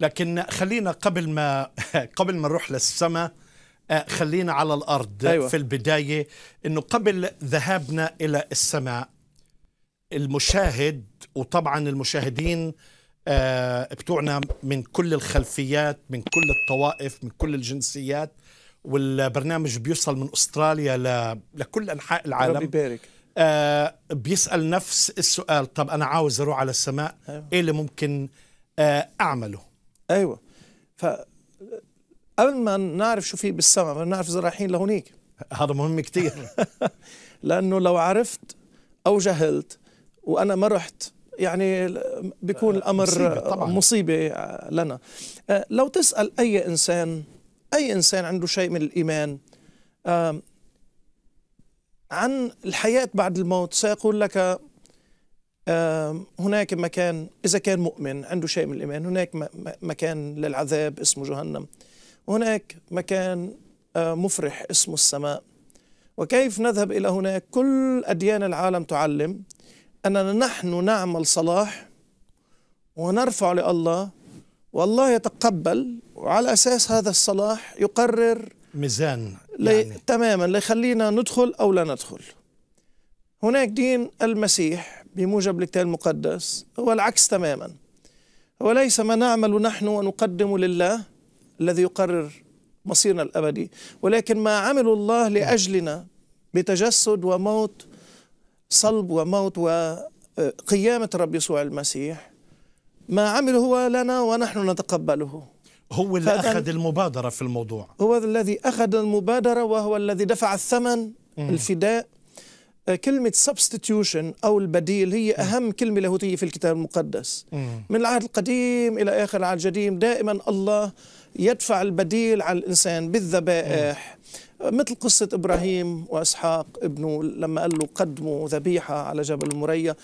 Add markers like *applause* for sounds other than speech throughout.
لكن خلينا قبل ما *laughs* قبل ما نروح للسماء آه، خلينا على الارض أيوة. في البدايه انه قبل ذهابنا الى السماء المشاهد وطبعا المشاهدين آه، بتوعنا من كل الخلفيات من كل الطوائف من كل الجنسيات والبرنامج بيوصل من استراليا لكل انحاء العالم ربي يبارك آه بيسال نفس السؤال طب انا عاوز اروح على السماء أيوه. ايه اللي ممكن آه اعمله ايوه ف قبل ما نعرف شو في بالسماء بدنا نعرف اذا رايحين لهونيك *laughs* هذا مهم كثير *laughs* لانه لو عرفت او جهلت وانا ما رحت يعني بيكون آه، الامر مصيبه, طبعاً. مصيبة آه، لنا آه، لو تسال اي انسان اي انسان عنده شيء من الايمان عن الحياه بعد الموت سيقول لك هناك مكان إذا كان مؤمن عنده شيء من الإيمان هناك مكان للعذاب اسمه جهنم وهناك مكان مفرح اسمه السماء وكيف نذهب إلى هناك كل أديان العالم تعلم أننا نحن نعمل صلاح ونرفع لله والله يتقبل وعلى أساس هذا الصلاح يقرر ميزان يعني. تماما ليخلينا ندخل أو لا ندخل هناك دين المسيح بموجب الكتاب المقدس هو العكس تماما هو ليس ما نعمل نحن ونقدم لله الذي يقرر مصيرنا الأبدي ولكن ما عمل الله لأجلنا بتجسد وموت صلب وموت وقيامة رب يسوع المسيح ما عمله هو لنا ونحن نتقبله هو اللي أخذ المبادرة في الموضوع هو الذي أخذ المبادرة وهو الذي دفع الثمن الفداء كلمة substitution أو البديل هي أهم كلمة لاهوتية في الكتاب المقدس من العهد القديم إلى آخر العهد الجديد دائما الله يدفع البديل على الإنسان بالذبائح مثل قصة إبراهيم وإسحاق ابنه لما قال له قدموا ذبيحة على جبل المريا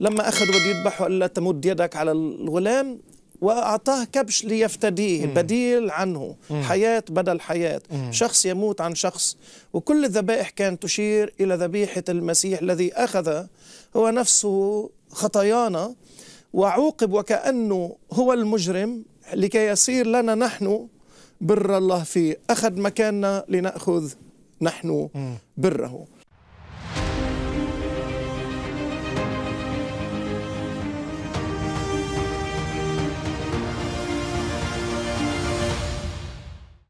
لما أخذ بده يذبحوا قال له تمد يدك على الغلام وأعطاه كبش ليفتديه مم. بديل عنه مم. حياة بدل حياة مم. شخص يموت عن شخص وكل الذبائح كانت تشير إلى ذبيحة المسيح الذي أخذ هو نفسه خطايانا وعوقب وكأنه هو المجرم لكي يصير لنا نحن بر الله فيه أخذ مكاننا لنأخذ نحن بره